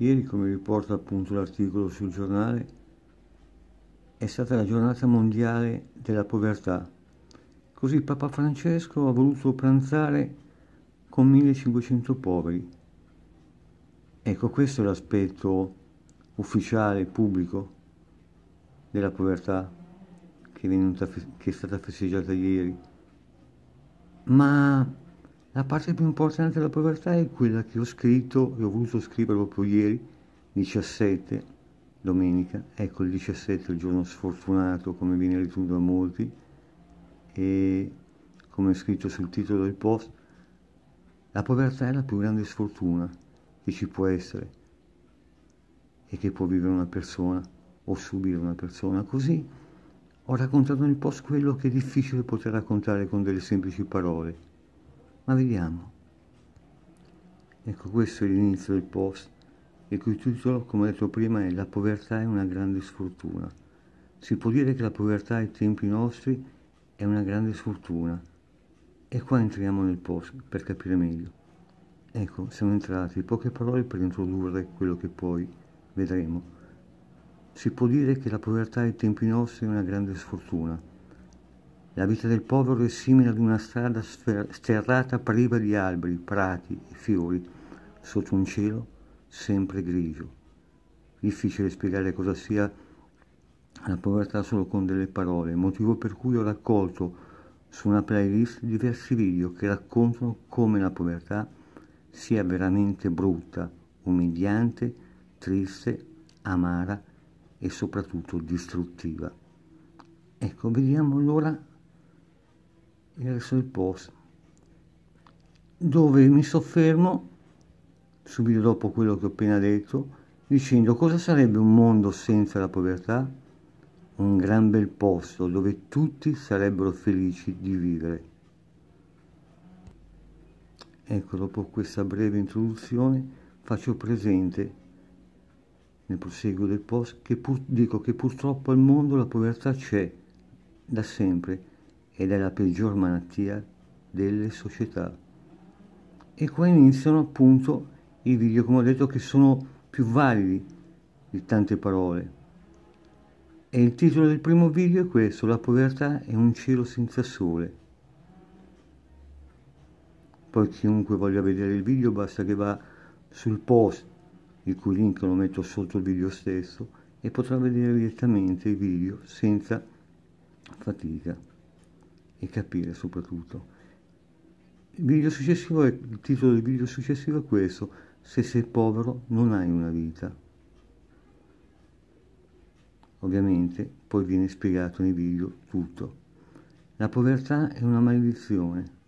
Ieri, come riporta appunto l'articolo sul giornale, è stata la giornata mondiale della povertà. Così Papa Francesco ha voluto pranzare con 1500 poveri. Ecco, questo è l'aspetto ufficiale, pubblico della povertà che è, venuta, che è stata festeggiata ieri. Ma la parte più importante della povertà è quella che ho scritto e ho voluto scrivere proprio ieri, 17, domenica, ecco il 17, il giorno sfortunato come viene ritenuto da molti, e come è scritto sul titolo del post, la povertà è la più grande sfortuna che ci può essere e che può vivere una persona o subire una persona. Così ho raccontato nel post quello che è difficile poter raccontare con delle semplici parole ma vediamo. Ecco questo è l'inizio del post, il cui titolo, come detto prima, è La povertà è una grande sfortuna. Si può dire che la povertà ai tempi nostri è una grande sfortuna. E qua entriamo nel post per capire meglio. Ecco, siamo entrati, poche parole per introdurre quello che poi vedremo. Si può dire che la povertà ai tempi nostri è una grande sfortuna la vita del povero è simile ad una strada sterrata priva di alberi, prati e fiori, sotto un cielo sempre grigio. Difficile spiegare cosa sia la povertà solo con delle parole, motivo per cui ho raccolto su una playlist diversi video che raccontano come la povertà sia veramente brutta, umiliante, triste, amara e soprattutto distruttiva. Ecco, vediamo allora e adesso il post dove mi soffermo subito dopo quello che ho appena detto dicendo cosa sarebbe un mondo senza la povertà un gran bel posto dove tutti sarebbero felici di vivere ecco dopo questa breve introduzione faccio presente nel proseguo del post che pur, dico che purtroppo al mondo la povertà c'è da sempre ed è la peggior malattia delle società. E qua iniziano appunto i video, come ho detto, che sono più validi di tante parole. E il titolo del primo video è questo, La povertà è un cielo senza sole. Poi chiunque voglia vedere il video basta che va sul post, il cui link lo metto sotto il video stesso, e potrà vedere direttamente il video senza fatica e capire soprattutto. Il video successivo è, il titolo del video successivo è questo, se sei povero non hai una vita. Ovviamente poi viene spiegato nei video tutto. La povertà è una maledizione